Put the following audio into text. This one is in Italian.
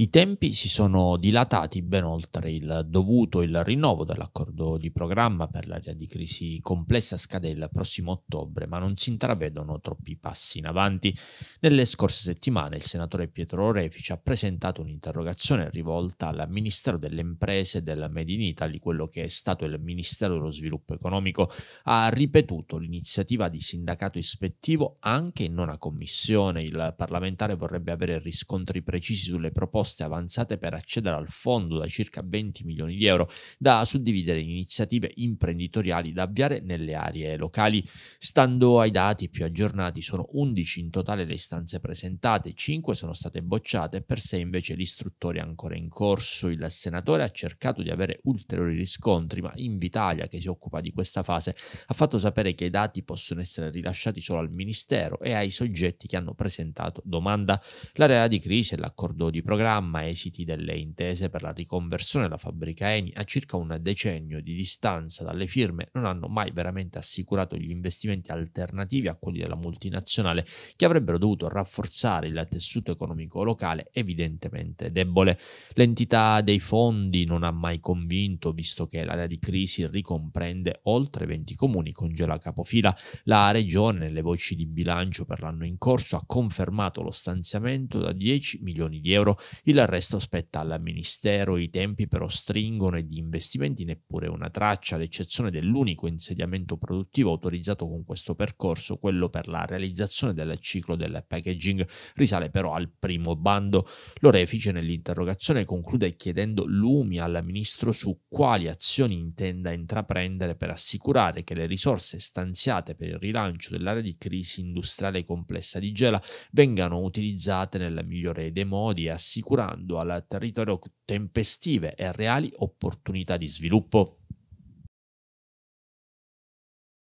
I tempi si sono dilatati ben oltre il dovuto il rinnovo dell'accordo di programma per l'area di crisi complessa scade il prossimo ottobre, ma non si intravedono troppi passi in avanti. Nelle scorse settimane il senatore Pietro Orefici ha presentato un'interrogazione rivolta al Ministero delle Imprese e del Made in Italy, quello che è stato il Ministero dello Sviluppo Economico, ha ripetuto l'iniziativa di sindacato ispettivo anche in una commissione. Il parlamentare vorrebbe avere riscontri precisi sulle proposte proposte avanzate per accedere al fondo da circa 20 milioni di euro da suddividere in iniziative imprenditoriali da avviare nelle aree locali. Stando ai dati più aggiornati sono 11 in totale le istanze presentate, 5 sono state bocciate, per 6 invece l'istruttoria ancora in corso. Il senatore ha cercato di avere ulteriori riscontri, ma Invitalia, che si occupa di questa fase, ha fatto sapere che i dati possono essere rilasciati solo al Ministero e ai soggetti che hanno presentato domanda. L'area di crisi e l'accordo di programma programma esiti delle intese per la riconversione della fabbrica Eni a circa un decennio di distanza dalle firme non hanno mai veramente assicurato gli investimenti alternativi a quelli della multinazionale che avrebbero dovuto rafforzare il tessuto economico locale evidentemente debole. L'entità dei fondi non ha mai convinto visto che l'area di crisi ricomprende oltre 20 comuni con gela capofila. La regione nelle voci di bilancio per l'anno in corso ha confermato lo stanziamento da 10 milioni di euro. Il resto spetta al Ministero, i tempi però stringono e di investimenti neppure una traccia, ad dell'unico insediamento produttivo autorizzato con questo percorso, quello per la realizzazione del ciclo del packaging, risale però al primo bando. L'orefice nell'interrogazione conclude chiedendo lumi al Ministro su quali azioni intenda intraprendere per assicurare che le risorse stanziate per il rilancio dell'area di crisi industriale complessa di Gela vengano utilizzate nel migliore dei modi e assicurare assicurando al territorio tempestive e reali opportunità di sviluppo.